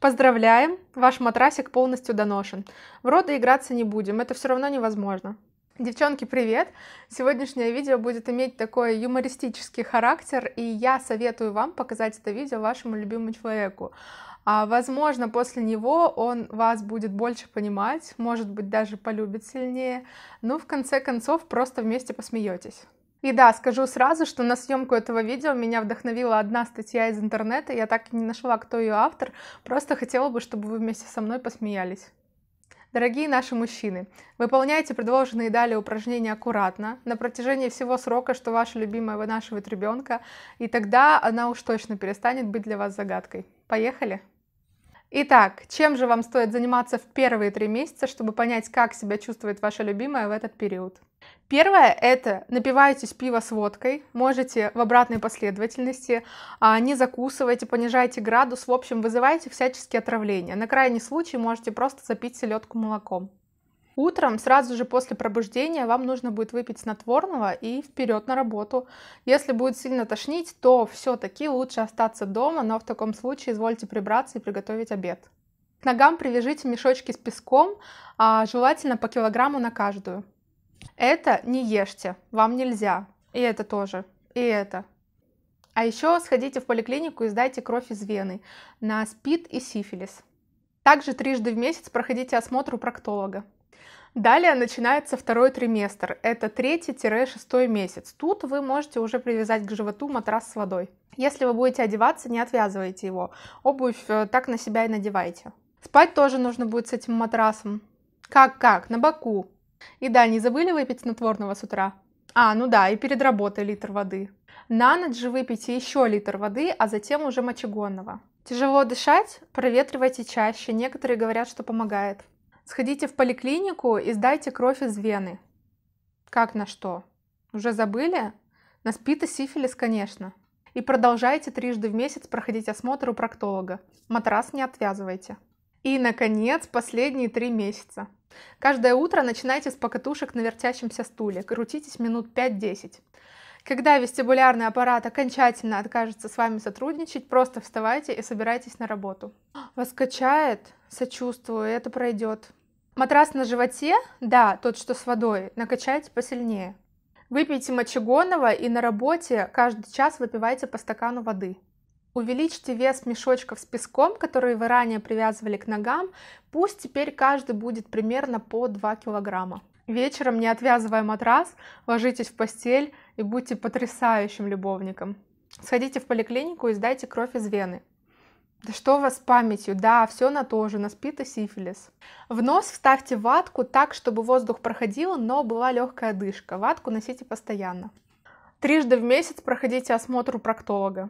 Поздравляем, ваш матрасик полностью доношен. В роды играться не будем, это все равно невозможно. Девчонки, привет! Сегодняшнее видео будет иметь такой юмористический характер, и я советую вам показать это видео вашему любимому человеку. А, возможно, после него он вас будет больше понимать, может быть, даже полюбит сильнее. Ну, в конце концов, просто вместе посмеетесь. И да, скажу сразу, что на съемку этого видео меня вдохновила одна статья из интернета, я так и не нашла, кто ее автор, просто хотела бы, чтобы вы вместе со мной посмеялись. Дорогие наши мужчины, выполняйте предложенные далее упражнения аккуратно, на протяжении всего срока, что ваша любимая вынашивает ребенка, и тогда она уж точно перестанет быть для вас загадкой. Поехали! Итак, чем же вам стоит заниматься в первые три месяца, чтобы понять, как себя чувствует ваша любимая в этот период? Первое – это напивайтесь пиво с водкой, можете в обратной последовательности, а не закусывайте, понижайте градус, в общем, вызывайте всяческие отравления. На крайний случай можете просто запить селедку молоком. Утром, сразу же после пробуждения, вам нужно будет выпить снотворного и вперед на работу. Если будет сильно тошнить, то все-таки лучше остаться дома, но в таком случае извольте прибраться и приготовить обед. К ногам привяжите мешочки с песком, а желательно по килограмму на каждую. Это не ешьте, вам нельзя. И это тоже, и это. А еще сходите в поликлинику и сдайте кровь из вены на СПИД и сифилис. Также трижды в месяц проходите осмотр у проктолога. Далее начинается второй триместр, это третий-шестой месяц. Тут вы можете уже привязать к животу матрас с водой. Если вы будете одеваться, не отвязывайте его, обувь э, так на себя и надевайте. Спать тоже нужно будет с этим матрасом. Как-как, на боку. И да, не забыли выпить снотворного с утра? А, ну да, и перед работой литр воды. На ночь же выпейте еще литр воды, а затем уже мочегонного. Тяжело дышать? Проветривайте чаще, некоторые говорят, что помогает. Сходите в поликлинику и сдайте кровь из вены. Как на что? Уже забыли? На спит и сифилис, конечно. И продолжайте трижды в месяц проходить осмотр у проктолога. Матрас не отвязывайте. И, наконец, последние три месяца. Каждое утро начинайте с покатушек на вертящемся стуле. Крутитесь минут 5-10. Когда вестибулярный аппарат окончательно откажется с вами сотрудничать, просто вставайте и собирайтесь на работу. Вас качает? Сочувствую, это пройдет. Матрас на животе, да, тот, что с водой, накачайте посильнее. Выпейте мочегонного и на работе каждый час выпивайте по стакану воды. Увеличьте вес мешочков с песком, которые вы ранее привязывали к ногам, пусть теперь каждый будет примерно по 2 килограмма. Вечером, не отвязывая матрас, ложитесь в постель и будьте потрясающим любовником. Сходите в поликлинику и сдайте кровь из вены. Да что у вас с памятью? Да, все на то же, на спит и сифилис. В нос вставьте ватку так, чтобы воздух проходил, но была легкая дышка. Ватку носите постоянно. Трижды в месяц проходите осмотр у проктолога.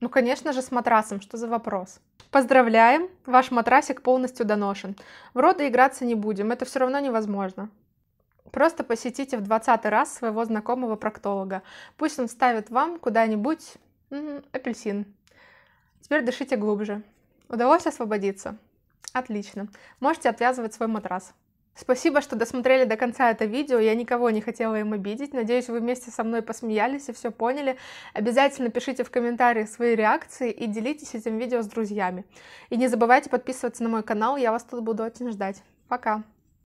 Ну, конечно же, с матрасом, что за вопрос? Поздравляем, ваш матрасик полностью доношен. В роды играться не будем, это все равно невозможно. Просто посетите в 20 раз своего знакомого проктолога. Пусть он ставит вам куда-нибудь апельсин Теперь дышите глубже. Удалось освободиться? Отлично. Можете отвязывать свой матрас. Спасибо, что досмотрели до конца это видео. Я никого не хотела им обидеть. Надеюсь, вы вместе со мной посмеялись и все поняли. Обязательно пишите в комментарии свои реакции и делитесь этим видео с друзьями. И не забывайте подписываться на мой канал. Я вас тут буду очень ждать. Пока!